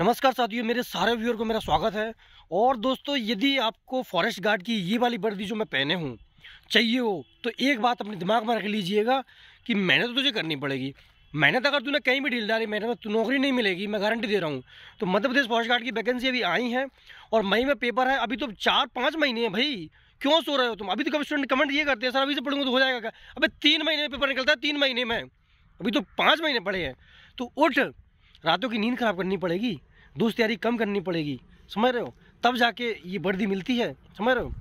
नमस्कार साथियों मेरे सारे व्यूअर को मेरा स्वागत है और दोस्तों यदि आपको फॉरेस्ट गार्ड की ये वाली वर्दी जो मैं पहने हूँ चाहिए हो तो एक बात अपने दिमाग में रख लीजिएगा कि मेहनत तो तुझे करनी पड़ेगी मेहनत अगर तूने कहीं भी ढील डाली मेहनत तो नौकरी नहीं मिलेगी मैं गारंटी दे रहा हूँ तो मध्य प्रदेश फॉरेस्ट गार्ड की वैकेंसी अभी आई है और मई में पेपर है अभी तो चार पाँच महीने हैं भाई क्यों सो रहे हो तुम अभी तो कभी स्टूडेंट कमेंट ये करते हैं सर अभी से पढ़ूंगा तो हो जाएगा क्या अभी तीन महीने में पेपर निकलता है तीन महीने में अभी तो पाँच महीने पड़े हैं तो उठ रातों की नींद खराब करनी पड़ेगी दूस तैयारी कम करनी पड़ेगी समझ रहे हो तब जाके ये वर्दी मिलती है समझ रहे हो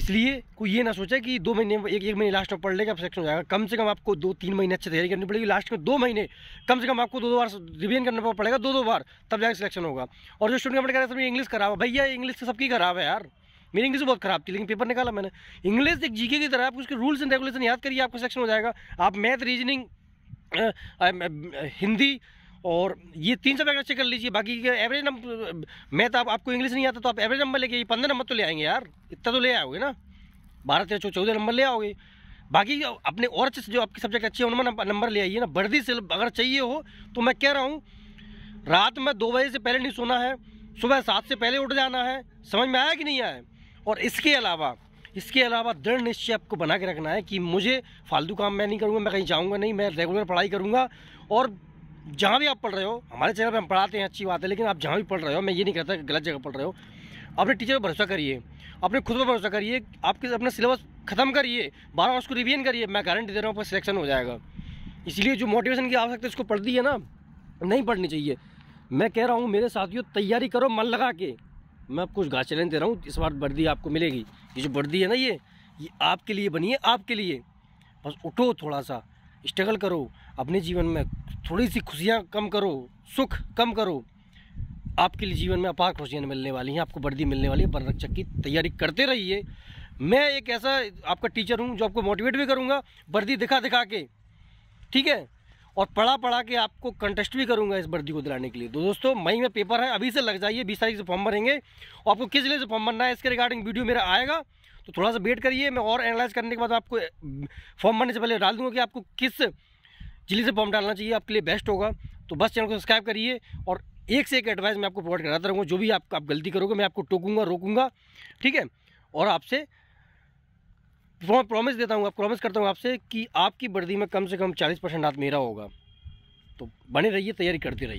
इसलिए कोई ये ना सोचे कि दो महीने एक एक महीने लास्ट में पढ़ लेगा सेक्शन हो जाएगा कम से कम आपको दो तीन महीने अच्छी तैयारी करनी पड़ेगी लास्ट में दो महीने कम से कम आपको दो दो बार रिवीजन करना पड़ेगा दो दो बार तब जाकर सिलेक्शन होगा और जो स्टूडेंट कह रहे थे इंग्लिश खराब है भैया इंग्लिश तो सबकी खराब है यार मेरी इंग्लिश बहुत खराब थी लेकिन पेपर निकाला मैंने इंग्लिश एक जीके की तरह आप उसके रूल्स एंड रेगुलेशन याद करिए आपका सेक्शन हो जाएगा आप मैथ रीजनिंग हिंदी और ये तीन सब्जेक्ट अच्छे कर लीजिए बाकी एवरेज नंबर तो आप, आपको इंग्लिश नहीं आता तो आप एवरेज नंबर लेके पंद्रह नंबर तो ले आएंगे यार इतना तो ले आओगे ना बारह तेरह चौदह नंबर ले आओगे बाकी अपने और अच्छे जो आपके सब्जेक्ट अच्छे हैं उनमें नंबर ले आइए ना वर्दी से अगर चाहिए हो तो मैं कह रहा हूँ रात में दो बजे से पहले नहीं सोना है सुबह सात से पहले उठ जाना है समझ में आया कि नहीं आया और इसके अलावा इसके अलावा दृढ़ निश्चय आपको बना के रखना है कि मुझे फालतू काम मैं नहीं करूँगा मैं कहीं जाऊँगा नहीं मैं रेगुलर पढ़ाई करूँगा और जहाँ भी आप पढ़ रहे हो हमारे चैनल पर हम पढ़ाते हैं अच्छी बात है लेकिन आप जहाँ भी पढ़ रहे हो मैं ये नहीं कहता कि गलत जगह पढ़ रहे हो अपने टीचर पर भरोसा करिए अपने खुद पर भरोसा करिए आपके अपना सिलेबस खत्म करिए बारह वर्ष को रिवीजन करिए मैं गारंटी दे रहा हूँ आपका सिलेक्शन हो जाएगा इसलिए जो मोटिवेशन की आवश्यकता है उसको पढ़ दी है ना नहीं पढ़नी चाहिए मैं कह रहा हूँ मेरे साथियों तैयारी करो मन लगा के मैं आपको कुछ घास चैलेंज दे रहा हूँ इस बार वर्दी आपको मिलेगी ये जो वर्दी है ना ये ये आपके लिए बनी है आपके लिए बस उठो थोड़ा सा स्ट्रगल करो अपने जीवन में थोड़ी सी खुशियाँ कम करो सुख कम करो आपके लिए जीवन में अपार खुशियाँ मिलने वाली हैं आपको वर्दी मिलने वाली है वन रक्षक की तैयारी करते रहिए मैं एक ऐसा आपका टीचर हूँ जो आपको मोटिवेट भी करूँगा वर्दी दिखा दिखा के ठीक है और पढ़ा पढ़ा के आपको कंटेस्ट भी करूँगा इस भर्ती को दिलाने के लिए तो दोस्तों मई में पेपर है अभी से लग जाइए बीस तारीख से फॉर्म भरेंगे और आपको किस जिले से फॉर्म भरना है इसके रिगार्डिंग वीडियो मेरा आएगा तो थोड़ा सा वेट करिए मैं और एनालाइज करने के बाद आपको फॉर्म भरने से पहले डाल दूँगा कि आपको किस जिले से फॉर्म डालना चाहिए आपके लिए बेस्ट होगा तो बस चैनल को सब्सक्राइब करिए और एक से एक एडवाइस मैं आपको प्रोवाइड कराता रहूँगा जो भी आप, आप गलती करोगे मैं आपको टोकूंगा रोकूंगा ठीक है और आपसे प्रॉमिस देता हूँ आप प्रॉमिस करता हूँ आपसे कि आपकी वर्दी में कम से कम चालीस परसेंट हाथ मेरा होगा तो बने रहिए तैयारी करते रहिए